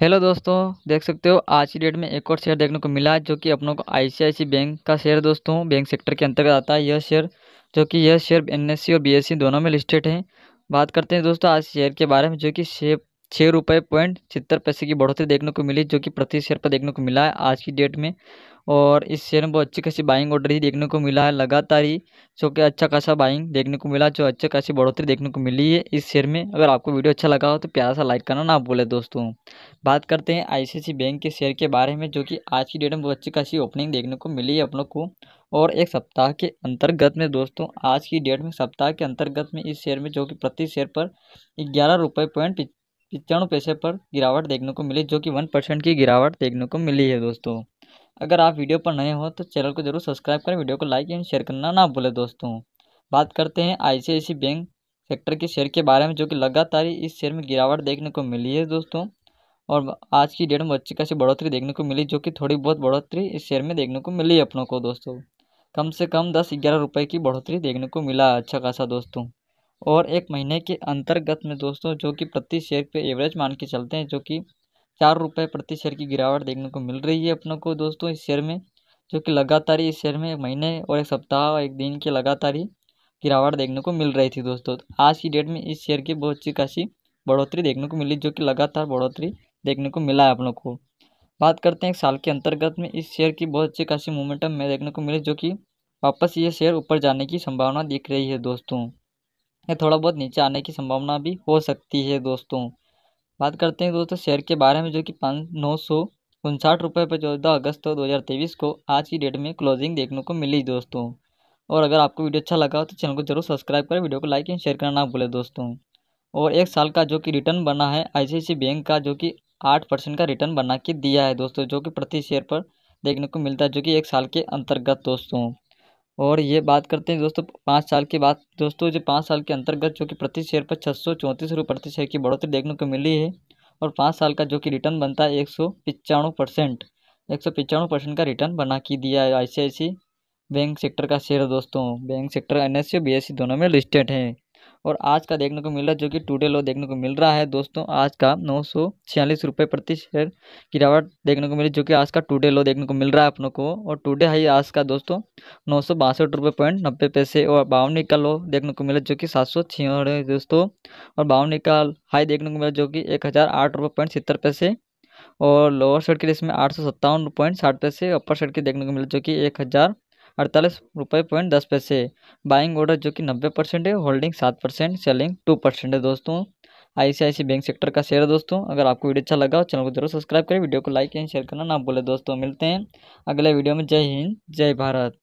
hello दोस्तों देख सकते हो आज की डेट में एक और शेयर देखने को मिला जो कि अपनों को आईसीआईसी बैंक का शेयर दोस्तों बैंक सेक्टर के अंतर्गत आता है यह शेयर जो कि यह शेयर एनएससी e और बीएससी e दोनों में लिस्टेड है बात करते हैं दोस्तों आज शेयर के बारे में जो कि शेयर छः रुपये पॉइंट छिहत्तर पैसे की बढ़ोतरी देखने को मिली जो कि प्रति शेयर पर देखने को मिला है आज की डेट में और इस शेयर में बहुत अच्छी खासी बाइंग ऑर्डर ही देखने को मिला है लगातार ही जो कि अच्छा खासा बाइंग देखने को मिला जो अच्छी खासी बढ़ोतरी देखने को मिली है इस शेयर में अगर आपको वीडियो अच्छा लगा हो तो प्यारा सा लाइक करना ना बोले दोस्तों बात करते हैं आई बैंक के शेयर के बारे में जो कि आज की डेट में बहुत अच्छी खासी ओपनिंग देखने को मिली है अपनों को और एक सप्ताह के अंतर्गत में दोस्तों आज की डेट में सप्ताह के अंतर्गत में इस शेयर में जो कि प्रति शेयर पर ग्यारह रुपये पॉइंट शिक्षण पैसे पर गिरावट देखने को मिली जो कि वन परसेंट की गिरावट देखने को मिली है दोस्तों अगर आप वीडियो पर नए हो तो चैनल को जरूर सब्सक्राइब करें वीडियो को लाइक एंड शेयर करना ना भूलें दोस्तों बात करते हैं आईसीआईसी बैंक सेक्टर के शेयर के बारे में जो कि लगातार इस शेयर में गिरावट देखने को मिली है दोस्तों और आज की डेट में अच्छी खासी बढ़ोतरी देखने को मिली जो कि थोड़ी बहुत बढ़ोतरी इस शेयर में देखने को मिली अपनों को दोस्तों कम से कम दस ग्यारह रुपये की बढ़ोतरी देखने को मिला अच्छा खासा दोस्तों और एक महीने के अंतर्गत में दोस्तों जो कि प्रति शेयर पे एवरेज मान के चलते हैं जो कि चार रुपये प्रति शेयर की गिरावट देखने को मिल रही है अपनों को दोस्तों इस शेयर में जो कि लगातार इस शेयर में एक महीने और एक सप्ताह और एक दिन की लगातार ही गिरावट देखने को मिल रही थी दोस्तों आज की डेट में इस शेयर की बहुत अच्छी खासी बढ़ोतरी देखने को मिली जो कि लगातार बढ़ोतरी देखने को मिला है आप लोग को बात करते हैं एक साल के अंतर्गत में इस शेयर की बहुत अच्छी खासी मोमेंटम में देखने को मिली जो कि वापस ये शेयर ऊपर जाने की संभावना दिख रही है दोस्तों या थोड़ा बहुत नीचे आने की संभावना भी हो सकती है दोस्तों बात करते हैं दोस्तों शेयर के बारे में जो कि पाँच नौ सौ उनसाठ रुपये पर चौदह अगस्त दो हज़ार तेईस को आज की डेट में क्लोजिंग देखने को मिली दोस्तों और अगर आपको वीडियो अच्छा लगा तो चैनल को जरूर सब्सक्राइब करें वीडियो को लाइक एंड शेयर करना ना भूलें दोस्तों और एक साल का जो कि रिटर्न बना है आईसीआईसी बैंक का जो कि आठ परसेंट का रिटर्न बना के दिया है दोस्तों जो कि प्रति शेयर पर देखने को मिलता है जो कि एक साल के अंतर्गत दोस्तों और ये बात करते हैं दोस्तों पाँच साल के बाद दोस्तों जो पाँच साल के अंतर्गत जो कि प्रति शेयर पर छः सौ चौंतीस रुपये प्रति शेयर की बढ़ोतरी देखने को मिली है और पाँच साल का जो कि रिटर्न बनता है एक सौ पचानवे परसेंट एक सौ पचानवे परसेंट का रिटर्न बना के दिया है आई बैंक सेक्टर का शेयर दोस्तों बैंक सेक्टर एन एस दोनों में लिस्टेड है और आज का देखने को मिल रहा है जो कि टूडे लो देखने को मिल रहा है दोस्तों आज का नौ सौ छियालीस रुपये प्रति शेयर गिरावट देखने को मिली जो कि आज का टूडे लो देखने को मिल रहा है अपनों को और टूडे हाई आज का दोस्तों नौ सौ बासठ रुपये पॉइंट नब्बे पैसे और बावन का लो देखने को मिला जो कि सात सौ छियानवे दोस्तों और बावन का हाई देखने को मिला जो कि एक हज़ार आठ रुपये पॉइंट सत्तर पैसे और लोअर साइड के इसमें आठ सौ सत्तावन पॉइंट साठ पैसे अपर साइड के देखने को मिला जो कि एक हज़ार अड़तालीस रुपये पॉइंट दस पैसे बाइंग ऑर्डर जो कि नब्बे परसेंट है होल्डिंग सात परसेंट सेलिंग टू परसेंट है दोस्तों आईसीआईसी बैंक सेक्टर का शेयर है दोस्तों अगर आपको वीडियो अच्छा लगा हो चैनल को जरूर सब्सक्राइब करें वीडियो को लाइक एंड शेयर करना ना बोले दोस्तों मिलते हैं अगले वीडियो में जय हिंद जय भारत